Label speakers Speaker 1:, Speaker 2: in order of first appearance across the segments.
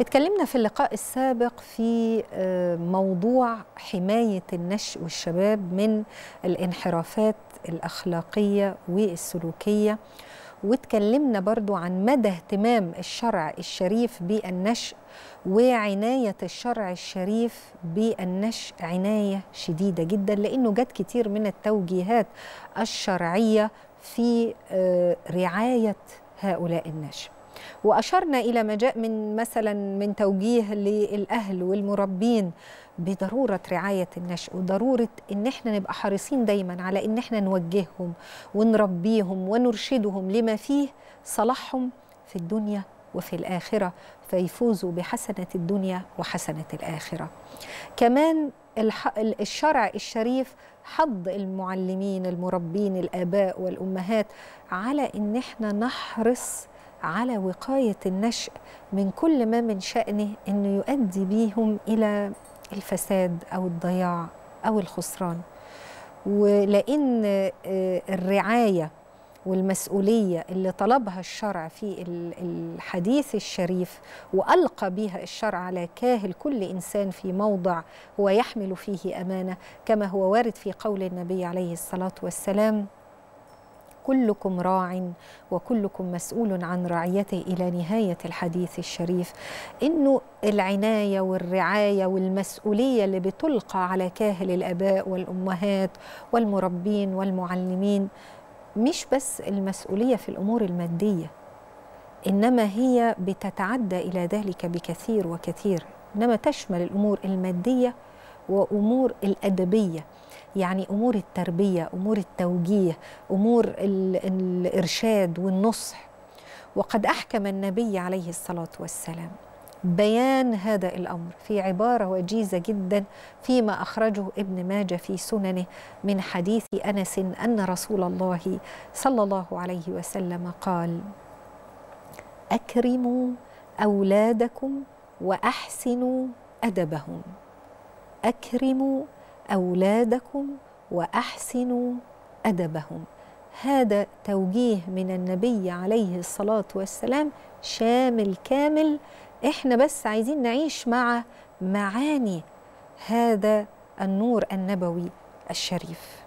Speaker 1: اتكلمنا في اللقاء السابق في آه، موضوع حماية النشء والشباب من الانحرافات الأخلاقية والسلوكية واتكلمنا برضو عن مدى اهتمام الشرع الشريف بالنشء وعناية الشرع الشريف بالنشء عناية شديدة جدا لأنه جت كتير من التوجيهات الشرعية في آه، رعاية هؤلاء النشء وأشرنا إلى ما جاء من مثلا من توجيه للأهل والمربين بضرورة رعاية النشء وضرورة إن إحنا نبقى حريصين دايما على إن إحنا نوجههم ونربيهم ونرشدهم لما فيه صلاحهم في الدنيا وفي الآخرة فيفوزوا بحسنة الدنيا وحسنة الآخرة كمان الشرع الشريف حض المعلمين المربين الآباء والأمهات على إن إحنا نحرص على وقاية النشء من كل ما من شأنه أنه يؤدي بيهم إلى الفساد أو الضياع أو الخسران ولأن آه، الرعاية والمسؤولية اللي طلبها الشرع في الحديث الشريف وألقى بها الشرع على كاهل كل إنسان في موضع هو يحمل فيه أمانة كما هو وارد في قول النبي عليه الصلاة والسلام كلكم راع وكلكم مسؤول عن رعيته إلى نهاية الحديث الشريف إنه العناية والرعاية والمسؤولية اللي بتلقى على كاهل الآباء والأمهات والمربين والمعلمين مش بس المسؤولية في الأمور المادية إنما هي بتتعدى إلى ذلك بكثير وكثير إنما تشمل الأمور المادية وأمور الأدبية يعني امور التربيه امور التوجيه امور الارشاد والنصح وقد احكم النبي عليه الصلاه والسلام بيان هذا الامر في عباره وجيزه جدا فيما اخرجه ابن ماجه في سننه من حديث انس ان رسول الله صلى الله عليه وسلم قال اكرموا اولادكم واحسنوا ادبهم اكرموا أولادكم وأحسنوا أدبهم هذا توجيه من النبي عليه الصلاة والسلام شامل كامل احنا بس عايزين نعيش مع معاني هذا النور النبوي الشريف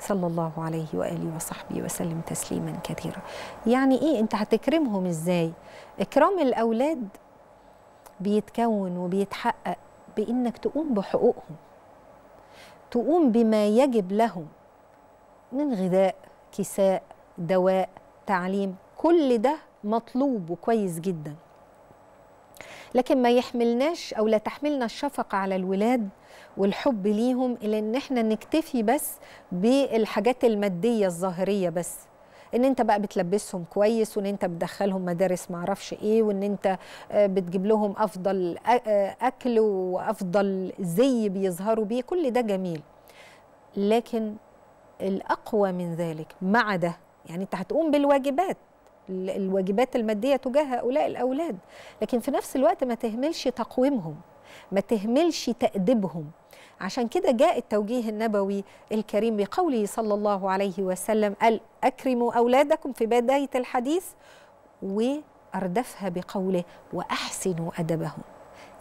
Speaker 1: صلى الله عليه وآله وصحبه وسلم تسليما كثيرا يعني إيه أنت هتكرمهم إزاي إكرام الأولاد بيتكون وبيتحقق بإنك تقوم بحقوقهم تقوم بما يجب لهم من غذاء كساء دواء تعليم كل ده مطلوب وكويس جدا لكن ما يحملناش او لا تحملنا الشفقه على الولاد والحب ليهم الى ان احنا نكتفي بس بالحاجات الماديه الظاهريه بس ان انت بقى بتلبسهم كويس وان انت بتدخلهم مدارس معرفش ايه وان انت آه، بتجيب لهم افضل آه، آه، اكل وافضل زي بيظهروا بيه كل ده جميل لكن الاقوى من ذلك مع ده يعني انت هتقوم بالواجبات الواجبات الماديه تجاه هؤلاء الاولاد لكن في نفس الوقت ما تهملش تقويمهم ما تهملش تاديبهم عشان كده جاء التوجيه النبوي الكريم بقوله صلى الله عليه وسلم قال أكرموا أولادكم في بداية الحديث وأردفها بقوله وأحسنوا أدبهم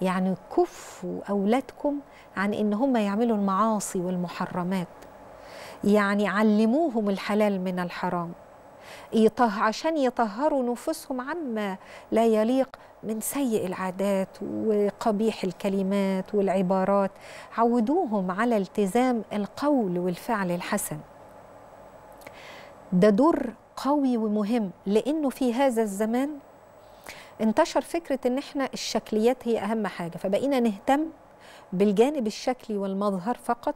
Speaker 1: يعني كفوا أولادكم عن إن هم يعملوا المعاصي والمحرمات يعني علموهم الحلال من الحرام يطه عشان يطهروا نفوسهم عما لا يليق من سيء العادات وقبيح الكلمات والعبارات عودوهم على التزام القول والفعل الحسن ده دور قوي ومهم لانه في هذا الزمان انتشر فكره ان احنا الشكليات هي اهم حاجه فبقينا نهتم بالجانب الشكلي والمظهر فقط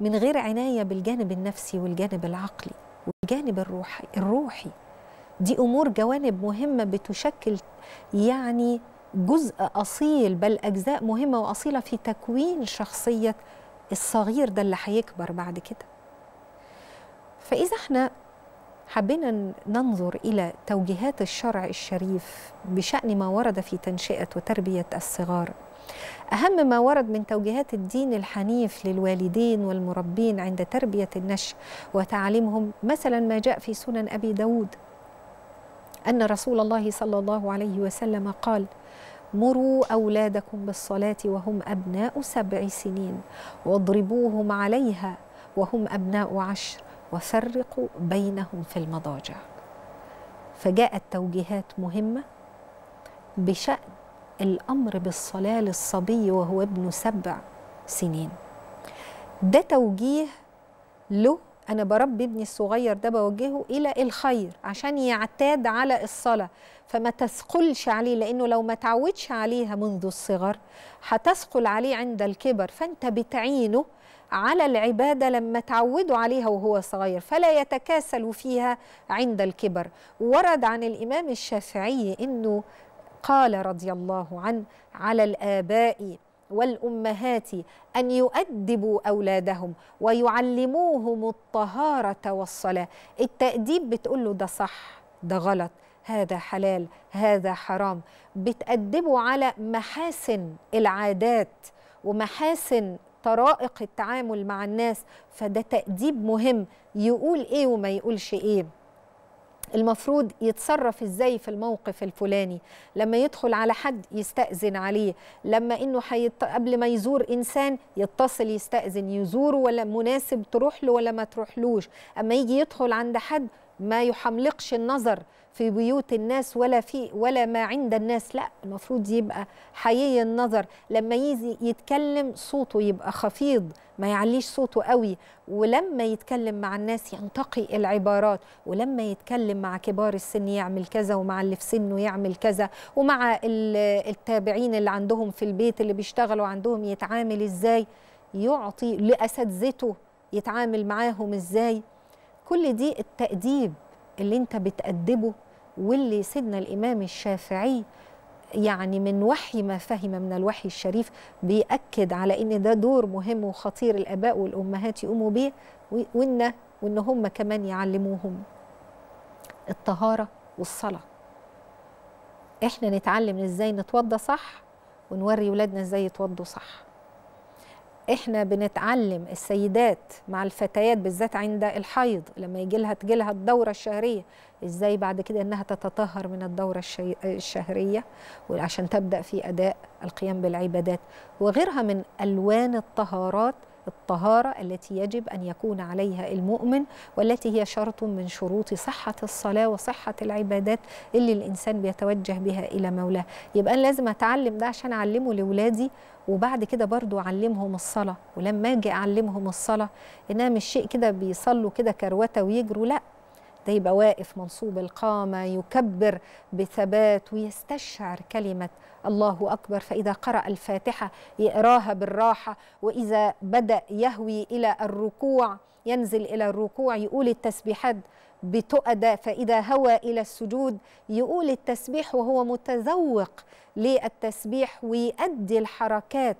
Speaker 1: من غير عنايه بالجانب النفسي والجانب العقلي والجانب الروحي الروحي دي امور جوانب مهمه بتشكل يعني جزء اصيل بل اجزاء مهمه واصيله في تكوين شخصيه الصغير ده اللي هيكبر بعد كده فاذا احنا حبينا ننظر الى توجيهات الشرع الشريف بشان ما ورد في تنشئه وتربيه الصغار أهم ما ورد من توجيهات الدين الحنيف للوالدين والمربين عند تربية النشء وتعليمهم مثلا ما جاء في سنن أبي داود أن رسول الله صلى الله عليه وسلم قال مروا أولادكم بالصلاة وهم أبناء سبع سنين واضربوهم عليها وهم أبناء عشر وفرقوا بينهم في المضاجع فجاءت توجيهات مهمة بشأن الأمر بالصلاة للصبي وهو ابن سبع سنين ده توجيه له أنا بربي ابني الصغير ده بوجهه إلى الخير عشان يعتاد على الصلاة فما تثقلش عليه لأنه لو ما تعودش عليها منذ الصغر هتثقل عليه عند الكبر فأنت بتعينه على العبادة لما تعودوا عليها وهو صغير فلا يتكاسل فيها عند الكبر ورد عن الإمام الشافعي أنه قال رضي الله عنه على الآباء والأمهات أن يؤدبوا أولادهم ويعلموهم الطهارة والصلاة التأديب بتقول له ده صح ده غلط هذا حلال هذا حرام بتأدبه على محاسن العادات ومحاسن طرائق التعامل مع الناس فده تأديب مهم يقول ايه وما يقولش ايه المفروض يتصرف ازاي في الموقف الفلاني لما يدخل على حد يستأذن عليه لما انه حيط... قبل ما يزور انسان يتصل يستأذن يزوره ولا مناسب تروح له ولا ما تروحلوش اما يجي يدخل عند حد ما يحملقش النظر في بيوت الناس ولا في ولا ما عند الناس لا المفروض يبقى حيي النظر لما يجي يتكلم صوته يبقى خفيض ما يعليش صوته قوي ولما يتكلم مع الناس ينتقي العبارات ولما يتكلم مع كبار السن يعمل كذا ومع اللي في سنه يعمل كذا ومع التابعين اللي عندهم في البيت اللي بيشتغلوا عندهم يتعامل ازاي يعطي لاساتذته يتعامل معاهم ازاي كل دي التأديب اللي انت بتأدبه واللي سيدنا الإمام الشافعي يعني من وحي ما فهم من الوحي الشريف بيأكد على إن ده دور مهم وخطير الآباء والأمهات يقوموا بيه وإن وإن هم كمان يعلموهم الطهارة والصلاة إحنا نتعلم إزاي نتوضى صح ونوري ولادنا إزاي يتوضوا صح احنا بنتعلم السيدات مع الفتيات بالذات عند الحيض لما يجي لها تجي لها الدوره الشهريه ازاي بعد كده انها تتطهر من الدوره الشهريه وعشان تبدا في اداء القيام بالعبادات وغيرها من الوان الطهارات الطهارة التي يجب أن يكون عليها المؤمن والتي هي شرط من شروط صحة الصلاة وصحة العبادات اللي الإنسان بيتوجه بها إلى مولاه يبقى أنا لازم أتعلم ده عشان أعلمه لولادي وبعد كده برضو أعلمهم الصلاة ولما أجي أعلمهم الصلاة إنها مش شيء كده بيصلوا كده كروتة ويجروا لأ ده يبقى واقف منصوب القامه يكبر بثبات ويستشعر كلمه الله اكبر فاذا قرا الفاتحه يقراها بالراحه واذا بدا يهوي الى الركوع ينزل الى الركوع يقول التسبيحات بتؤدى فإذا هوى إلى السجود يقول التسبيح وهو متذوق للتسبيح ويؤدي الحركات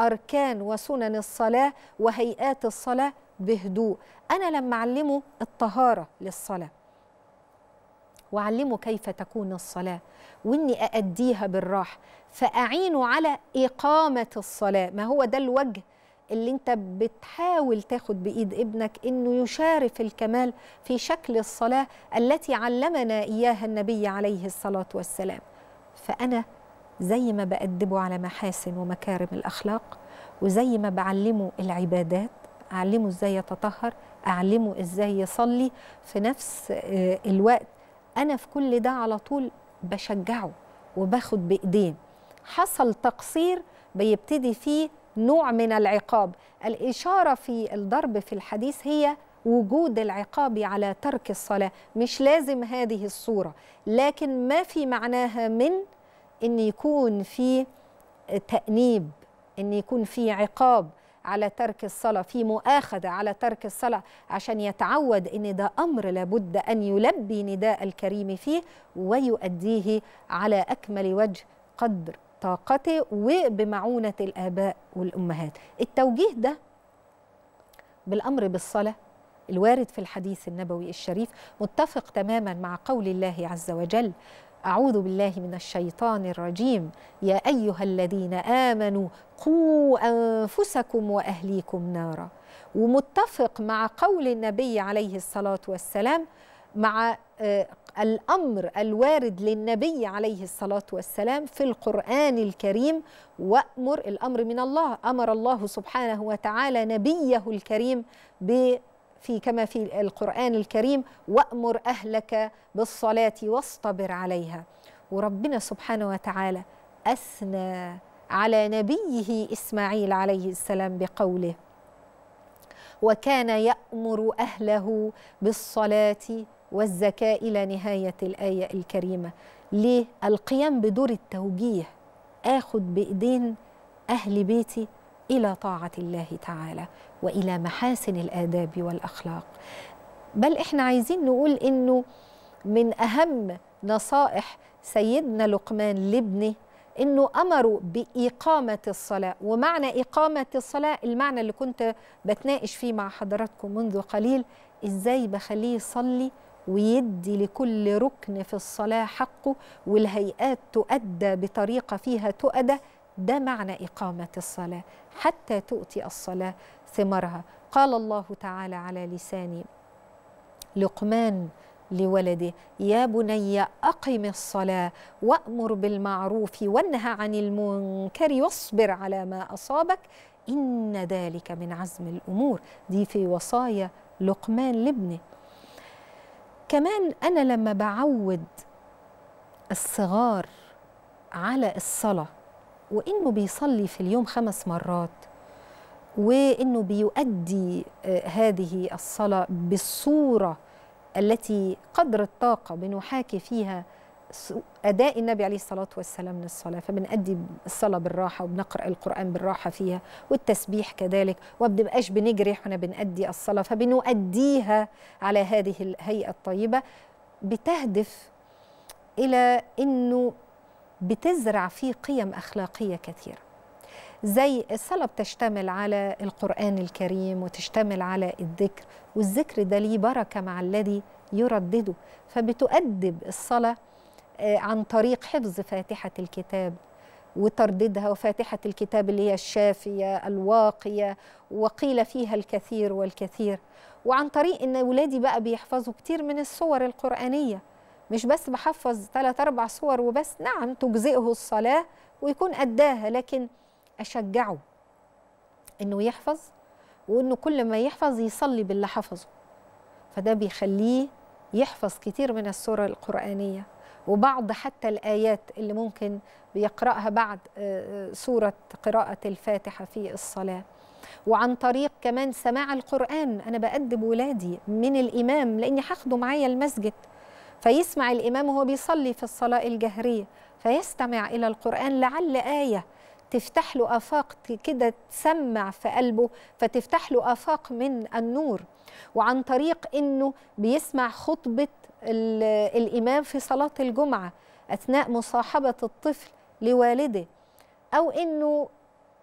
Speaker 1: أركان وسنن الصلاة وهيئات الصلاة بهدوء أنا لما أعلمه الطهارة للصلاة وأعلمه كيف تكون الصلاة وإني أأديها بالراحة فأعينه على إقامة الصلاة ما هو ده الوجه اللي انت بتحاول تاخد بايد ابنك انه يشارف الكمال في شكل الصلاه التي علمنا اياها النبي عليه الصلاه والسلام فانا زي ما بأدبه على محاسن ومكارم الأخلاق وزي ما بعلمه العبادات اعلمه ازاي يتطهر اعلمه ازاي يصلي في نفس آه، الوقت انا في كل ده على طول بشجعه وباخد بايديه حصل تقصير بيبتدي فيه نوع من العقاب الإشارة في الضرب في الحديث هي وجود العقاب على ترك الصلاة مش لازم هذه الصورة لكن ما في معناها من أن يكون في تأنيب أن يكون في عقاب على ترك الصلاة في مؤاخذة على ترك الصلاة عشان يتعود أن ده أمر لابد أن يلبي نداء الكريم فيه ويؤديه على أكمل وجه قدر طاقته وبمعونة الآباء والأمهات التوجيه ده بالأمر بالصلاة الوارد في الحديث النبوي الشريف متفق تماما مع قول الله عز وجل أعوذ بالله من الشيطان الرجيم يا أيها الذين آمنوا قوا أنفسكم وأهليكم نارا ومتفق مع قول النبي عليه الصلاة والسلام مع آه، الأمر الوارد للنبي عليه الصلاة والسلام في القرآن الكريم وأمر الأمر من الله أمر الله سبحانه وتعالى نبيه الكريم بالأمر في كما في القرآن الكريم وأمر أهلك بالصلاة واصطبر عليها وربنا سبحانه وتعالى أثنى على نبيه إسماعيل عليه السلام بقوله وكان يأمر أهله بالصلاة والزكاة إلى نهاية الآية الكريمة ليه؟ القيام بدور التوجيه آخد بإيدين أهل بيتي إلى طاعة الله تعالى وإلى محاسن الآداب والأخلاق بل إحنا عايزين نقول إنه من أهم نصائح سيدنا لقمان لابنه انه امروا باقامه الصلاه ومعنى اقامه الصلاه المعنى اللي كنت بتناقش فيه مع حضراتكم منذ قليل ازاي بخليه يصلي ويدي لكل ركن في الصلاه حقه والهيئات تؤدى بطريقه فيها تؤدى ده معنى إقامة الصلاة حتى تؤتي الصلاة ثمرها قال الله تعالى على لسان لقمان لولده يا بني أقم الصلاة وأمر بالمعروف وانهى عن المنكر واصبر على ما أصابك إن ذلك من عزم الأمور دي في وصايا لقمان لابنه كمان أنا لما بعود الصغار على الصلاة وانه بيصلي في اليوم خمس مرات وانه بيؤدي آه، هذه الصلاه بالصوره التي قدر الطاقه بنحاكي فيها اداء النبي عليه الصلاه والسلام للصلاه فبنأدي الصلاه بالراحه وبنقرا القران بالراحه فيها والتسبيح كذلك وما بنبقاش بنجري واحنا بنأدي الصلاه فبنؤديها على هذه الهيئه الطيبه بتهدف الى انه بتزرع فيه قيم أخلاقية كثيرة زي الصلاة بتشتمل على القرآن الكريم وتشتمل على الذكر والذكر ده ليه بركة مع الذي يردده فبتؤدب الصلاة آه، عن طريق حفظ فاتحة الكتاب وترددها وفاتحة الكتاب اللي هي الشافية الواقية وقيل فيها الكثير والكثير وعن طريق ان أولادي بقى بيحفظوا كتير من الصور القرآنية مش بس بحفظ ثلاث أربع صور وبس نعم تجزئه الصلاة ويكون أداها لكن أشجعه إنه يحفظ وإنه كل ما يحفظ يصلي باللي حفظه فده بيخليه يحفظ كتير من السورة القرآنية وبعض حتى الآيات اللي ممكن بيقرأها بعد آه، آه، سورة قراءة الفاتحة في الصلاة وعن طريق كمان سماع القرآن أنا بأدب ولادي من الإمام لأني هاخده معايا المسجد فيسمع الإمام وهو بيصلي في الصلاة الجهرية فيستمع إلى القرآن لعل آية تفتح له آفاق كده تسمع في قلبه فتفتح له آفاق من النور وعن طريق أنه بيسمع خطبة الإمام في صلاة الجمعة أثناء مصاحبة الطفل لوالده أو أنه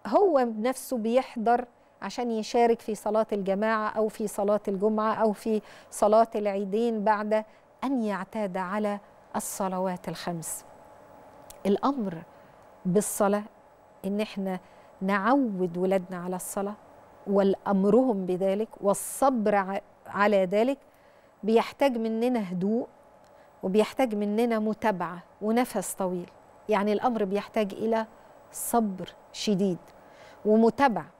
Speaker 1: هو بنفسه بيحضر عشان يشارك في صلاة الجماعة أو في صلاة الجمعة أو في صلاة العيدين بعد أن يعتاد على الصلوات الخمس الأمر بالصلاة إن إحنا نعود ولادنا على الصلاة والأمرهم بذلك والصبر على ذلك بيحتاج مننا هدوء وبيحتاج مننا متابعة ونفس طويل يعني الأمر بيحتاج إلى صبر شديد ومتابعة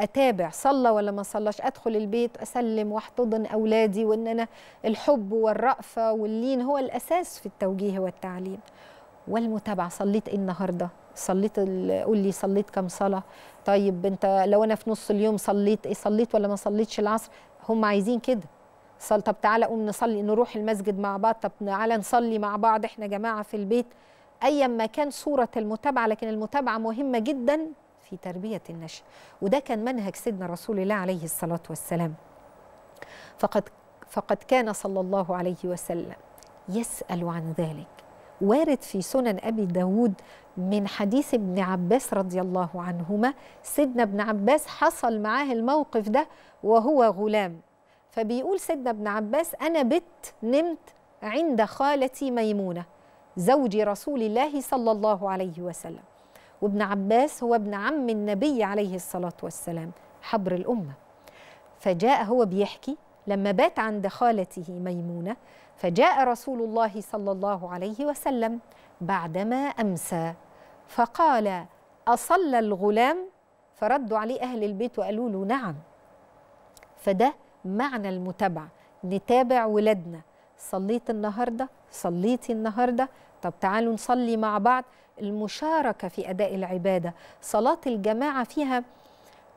Speaker 1: اتابع صلى ولا ما صلاش ادخل البيت اسلم واحتضن اولادي وان انا الحب والرأفه واللين هو الاساس في التوجيه والتعليم والمتابعه صليت ايه النهارده صليت قول لي صليت كم صلاه طيب انت لو انا في نص اليوم صليت ايه صليت ولا ما صليتش العصر هم عايزين كده صل طب تعالى قوم نصلي نروح المسجد مع بعض طب تعالى نصلي مع بعض احنا جماعه في البيت ايا ما كان صوره المتابعه لكن المتابعه مهمه جدا في تربية النشء وده كان منهج سيدنا رسول الله عليه الصلاة والسلام فقد, فقد كان صلى الله عليه وسلم يسأل عن ذلك وارد في سنن أبي داود من حديث ابن عباس رضي الله عنهما سيدنا ابن عباس حصل معاه الموقف ده وهو غلام فبيقول سيدنا ابن عباس أنا بت نمت عند خالتي ميمونة زوج رسول الله صلى الله عليه وسلم وابن عباس هو ابن عم النبي عليه الصلاة والسلام حبر الأمة فجاء هو بيحكي لما بات عند خالته ميمونة فجاء رسول الله صلى الله عليه وسلم بعدما أمسى فقال أصلى الغلام فردوا عليه أهل البيت وقالوا له نعم فده معنى المتابعة نتابع ولادنا صليت النهاردة صليتي النهاردة طب تعالوا نصلي مع بعض المشاركه في اداء العباده صلاه الجماعه فيها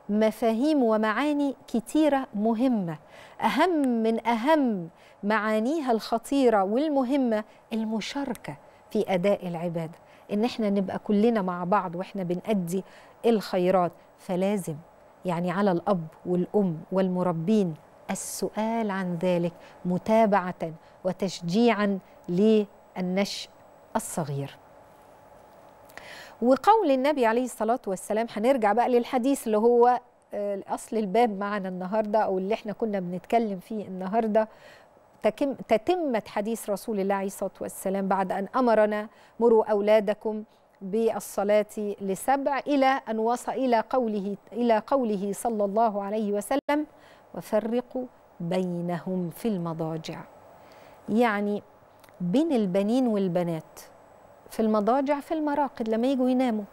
Speaker 1: مفاهيم ومعاني كتيره مهمه اهم من اهم معانيها الخطيره والمهمه المشاركه في اداء العباده ان احنا نبقى كلنا مع بعض واحنا بنأدي الخيرات فلازم يعني على الاب والام والمربين السؤال عن ذلك متابعه وتشجيعا للنشء الصغير وقول النبي عليه الصلاة والسلام هنرجع بقى للحديث اللي هو آه، أصل الباب معنا النهاردة أو اللي احنا كنا بنتكلم فيه النهاردة تتمة حديث رسول الله عليه الصلاة والسلام بعد أن أمرنا مروا أولادكم بالصلاة لسبع إلى أن وصل إلى قوله إلى قوله صلى الله عليه وسلم وفرقوا بينهم في المضاجع يعني بين البنين والبنات في المضاجع في المراقد لما يجوا يناموا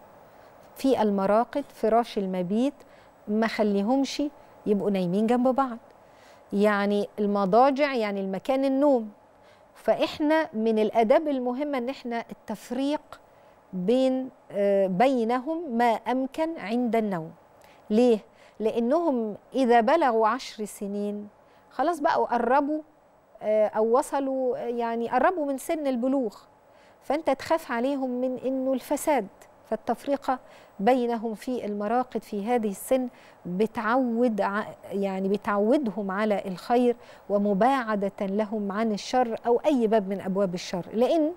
Speaker 1: في المراقد فراش المبيت ما خليهمش يبقوا نايمين جنب بعض يعني المضاجع يعني المكان النوم فاحنا من الاداب المهمه ان احنا التفريق بين آه، بينهم ما امكن عند النوم ليه لانهم اذا بلغوا عشر سنين خلاص بقوا قربوا آه، او وصلوا آه، يعني قربوا من سن البلوغ فأنت تخاف عليهم من أنه الفساد فالتفرقة بينهم في المراقد في هذه السن بتعود يعني بتعودهم على الخير ومباعدة لهم عن الشر أو أي باب من أبواب الشر لأن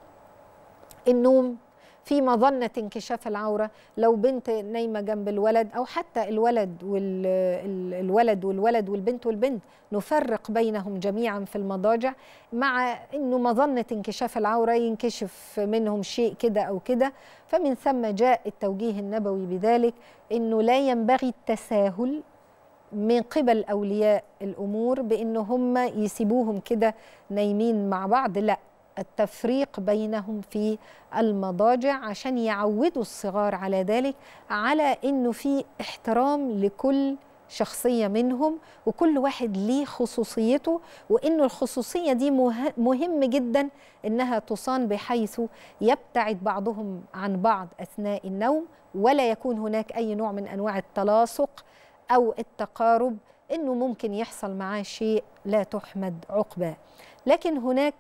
Speaker 1: النوم في مظنة انكشاف العورة لو بنت نايمة جنب الولد أو حتى الولد والولد والولد والبنت والبنت نفرق بينهم جميعا في المضاجع مع أنه مظنة انكشاف العورة ينكشف منهم شيء كده أو كده فمن ثم جاء التوجيه النبوي بذلك أنه لا ينبغي التساهل من قبل أولياء الأمور بأن هم يسيبوهم كده نايمين مع بعض لا التفريق بينهم في المضاجع عشان يعودوا الصغار على ذلك على انه في احترام لكل شخصية منهم وكل واحد ليه خصوصيته وان الخصوصية دي مهم جدا إنها تصان بحيث يبتعد بعضهم عن بعض أثناء النوم ولا يكون هناك أي نوع من أنواع التلاصق أو التقارب إنه ممكن يحصل معاه شيء لا تحمد عقباه لكن هناك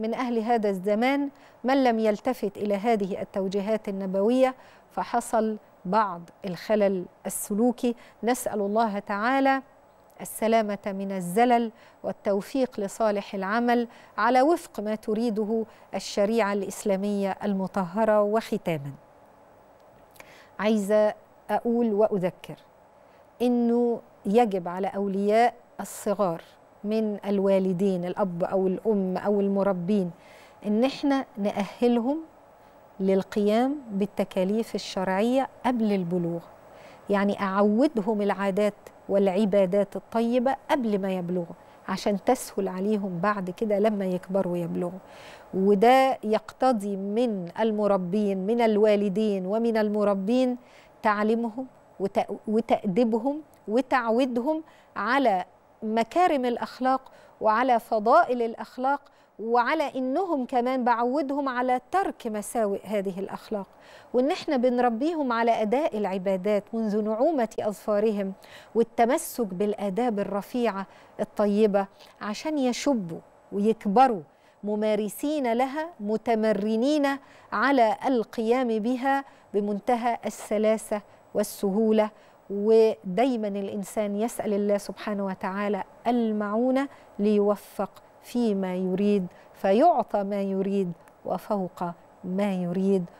Speaker 1: من أهل هذا الزمان من لم يلتفت إلى هذه التوجيهات النبوية فحصل بعض الخلل السلوكي نسأل الله تعالى السلامة من الزلل والتوفيق لصالح العمل على وفق ما تريده الشريعة الإسلامية المطهرة وختاما عايزة أقول وأذكر أنه يجب على أولياء الصغار من الوالدين الأب أو الأم أو المربين إن إحنا نأهلهم للقيام بالتكاليف الشرعية قبل البلوغ يعني أعودهم العادات والعبادات الطيبة قبل ما يبلغوا عشان تسهل عليهم بعد كده لما يكبروا يبلغوا وده يقتضي من المربين من الوالدين ومن المربين تعليمهم وتأديبهم وتعويدهم على مكارم الاخلاق وعلى فضائل الاخلاق وعلى انهم كمان بعودهم على ترك مساوئ هذه الاخلاق وان احنا بنربيهم على اداء العبادات منذ نعومه اظفارهم والتمسك بالاداب الرفيعه الطيبه عشان يشبوا ويكبروا ممارسين لها متمرنين على القيام بها بمنتهى السلاسه والسهوله ودايما الإنسان يسأل الله سبحانه وتعالى المعونة ليوفق فيما يريد فيعطى ما يريد وفوق ما يريد